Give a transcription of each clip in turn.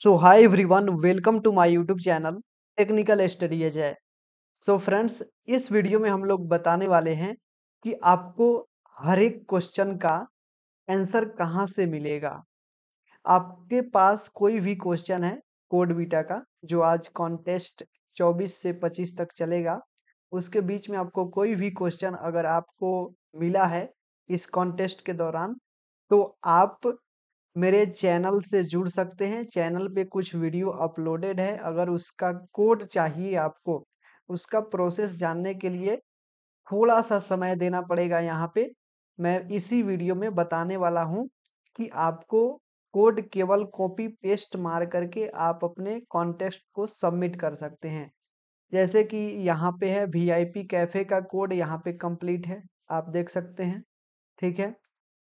so hi everyone welcome to my YouTube channel technical study Ajay so friends इस video में हम लोग बताने वाले हैं कि आपको हर एक क्वेश्चन का आंसर कहाँ से मिलेगा आपके पास कोई भी क्वेश्चन है कोड बीटा का जो आज कॉन्टेस्ट 24 से 25 तक चलेगा उसके बीच में आपको कोई भी क्वेश्चन अगर आपको मिला है इस कॉन्टेस्ट के दौरान तो आप मेरे चैनल से जुड़ सकते हैं चैनल पे कुछ वीडियो अपलोडेड है अगर उसका कोड चाहिए आपको उसका प्रोसेस जानने के लिए थोड़ा सा समय देना पड़ेगा यहाँ पे मैं इसी वीडियो में बताने वाला हूँ कि आपको कोड केवल कॉपी पेस्ट मार करके आप अपने कॉन्टेक्स्ट को सबमिट कर सकते हैं जैसे कि यहाँ पे है वीआईपी कैफ़े का कोड यहाँ पे कंप्लीट है आप देख सकते हैं ठीक है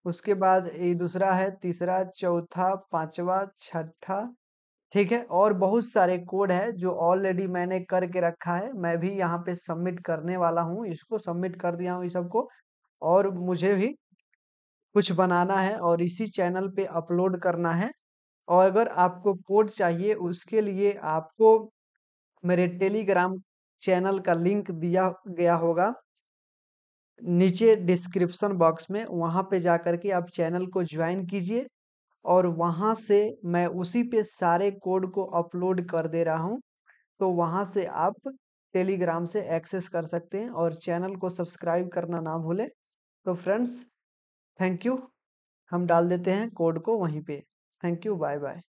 उसके बाद ये दूसरा है तीसरा चौथा पांचवा छठा ठीक है और बहुत सारे कोड है जो ऑलरेडी मैंने करके रखा है मैं भी यहाँ पे सबमिट करने वाला हूँ इसको सबमिट कर दिया हूँ इस सबको और मुझे भी कुछ बनाना है और इसी चैनल पे अपलोड करना है और अगर आपको कोड चाहिए उसके लिए आपको मेरे टेलीग्राम चैनल का लिंक दिया गया होगा नीचे डिस्क्रिप्सन बॉक्स में वहाँ पे जा के आप चैनल को ज्वाइन कीजिए और वहाँ से मैं उसी पे सारे कोड को अपलोड कर दे रहा हूँ तो वहाँ से आप टेलीग्राम से एक्सेस कर सकते हैं और चैनल को सब्सक्राइब करना ना भूलें तो फ्रेंड्स थैंक यू हम डाल देते हैं कोड को वहीं पे थैंक यू बाय बाय